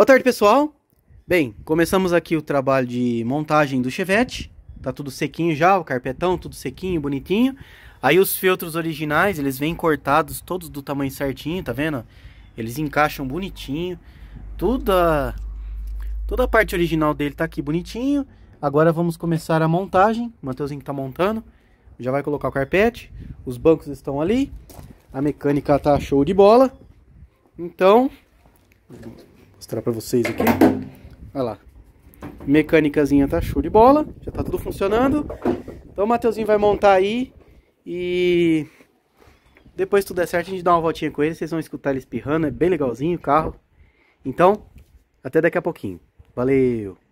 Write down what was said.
Boa tarde, pessoal. Bem, começamos aqui o trabalho de montagem do Chevette. Tá tudo sequinho já, o carpetão tudo sequinho, bonitinho. Aí os feltros originais, eles vêm cortados todos do tamanho certinho, tá vendo? Eles encaixam bonitinho. Toda toda a parte original dele tá aqui bonitinho. Agora vamos começar a montagem. O Mateuzinho tá montando. Já vai colocar o carpete. Os bancos estão ali. A mecânica tá show de bola. Então, mostrar pra vocês aqui. Olha lá. Mecânicazinha tá show de bola. Já tá tudo funcionando. Então o Mateuzinho vai montar aí. E depois tudo der certo, a gente dá uma voltinha com ele. Vocês vão escutar ele espirrando. É bem legalzinho o carro. Então, até daqui a pouquinho. Valeu!